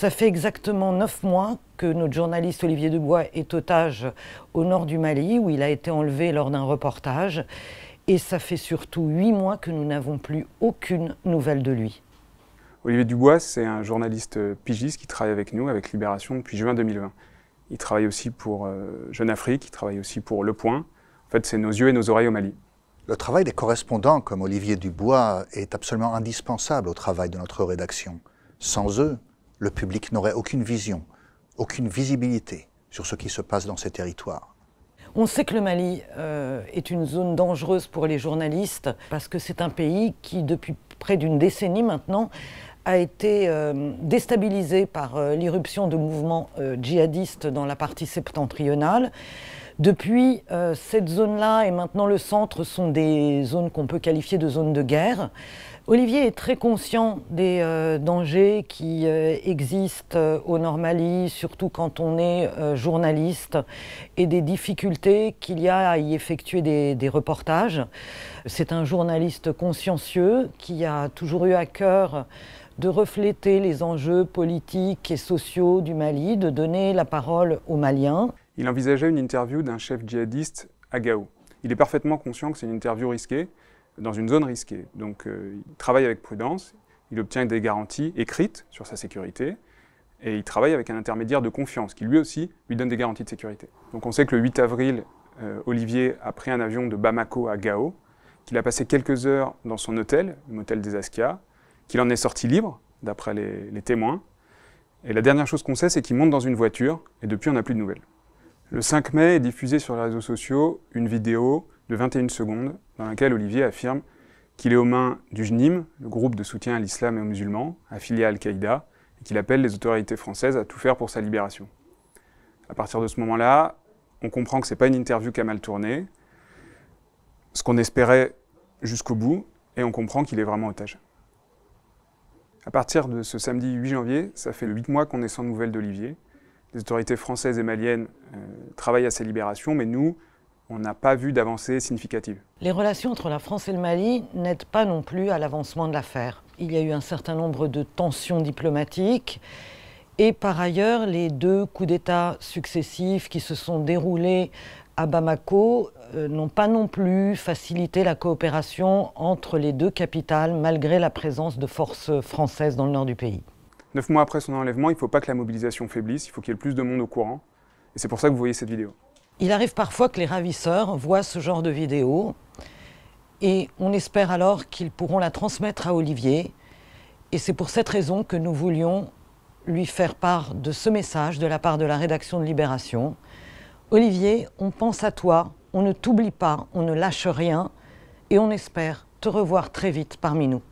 Ça fait exactement neuf mois que notre journaliste Olivier Dubois est otage au nord du Mali, où il a été enlevé lors d'un reportage. Et ça fait surtout huit mois que nous n'avons plus aucune nouvelle de lui. Olivier Dubois, c'est un journaliste pigiste qui travaille avec nous, avec Libération, depuis juin 2020. Il travaille aussi pour euh, Jeune Afrique, il travaille aussi pour Le Point. En fait, c'est nos yeux et nos oreilles au Mali. Le travail des correspondants comme Olivier Dubois est absolument indispensable au travail de notre rédaction. Sans eux, le public n'aurait aucune vision, aucune visibilité sur ce qui se passe dans ces territoires. On sait que le Mali euh, est une zone dangereuse pour les journalistes parce que c'est un pays qui, depuis près d'une décennie maintenant, a été euh, déstabilisé par euh, l'irruption de mouvements djihadistes dans la partie septentrionale. Depuis, euh, cette zone-là et maintenant le centre sont des zones qu'on peut qualifier de zones de guerre. Olivier est très conscient des euh, dangers qui euh, existent au nord Mali, surtout quand on est journaliste, et des difficultés qu'il y a à y effectuer des reportages. C'est un journaliste consciencieux qui a toujours eu à cœur de refléter les enjeux politiques et sociaux du Mali, de donner la parole aux Maliens il envisageait une interview d'un chef djihadiste à Gao. Il est parfaitement conscient que c'est une interview risquée, dans une zone risquée. Donc euh, il travaille avec prudence, il obtient des garanties écrites sur sa sécurité, et il travaille avec un intermédiaire de confiance qui lui aussi lui donne des garanties de sécurité. Donc on sait que le 8 avril, euh, Olivier a pris un avion de Bamako à Gao, qu'il a passé quelques heures dans son hôtel, l'hôtel des Askia, qu'il en est sorti libre, d'après les témoins. Et la dernière chose qu'on sait, c'est qu'il monte dans une voiture, et depuis on n'a plus de nouvelles. Le 5 mai est diffusée sur les réseaux sociaux une vidéo de 21 secondes dans laquelle Olivier affirme qu'il est aux mains du JNIM, le groupe de soutien à l'islam et aux musulmans, affilié à Al-Qaïda, et qu'il appelle les autorités françaises à tout faire pour sa libération. À partir de ce moment-là, on comprend que ce n'est pas une interview qui a mal tourné, ce qu'on espérait jusqu'au bout, et on comprend qu'il est vraiment otage. À partir de ce samedi 8 janvier, ça fait 8 mois qu'on est sans nouvelles d'Olivier. Les autorités françaises et maliennes euh, travaille à ses libérations, mais nous, on n'a pas vu d'avancée significative. Les relations entre la France et le Mali n'aident pas non plus à l'avancement de l'affaire. Il y a eu un certain nombre de tensions diplomatiques. Et par ailleurs, les deux coups d'État successifs qui se sont déroulés à Bamako euh, n'ont pas non plus facilité la coopération entre les deux capitales, malgré la présence de forces françaises dans le nord du pays. Neuf mois après son enlèvement, il ne faut pas que la mobilisation faiblisse, il faut qu'il y ait le plus de monde au courant. Et c'est pour ça que vous voyez cette vidéo. Il arrive parfois que les ravisseurs voient ce genre de vidéo et on espère alors qu'ils pourront la transmettre à Olivier. Et c'est pour cette raison que nous voulions lui faire part de ce message de la part de la rédaction de Libération. Olivier, on pense à toi, on ne t'oublie pas, on ne lâche rien et on espère te revoir très vite parmi nous.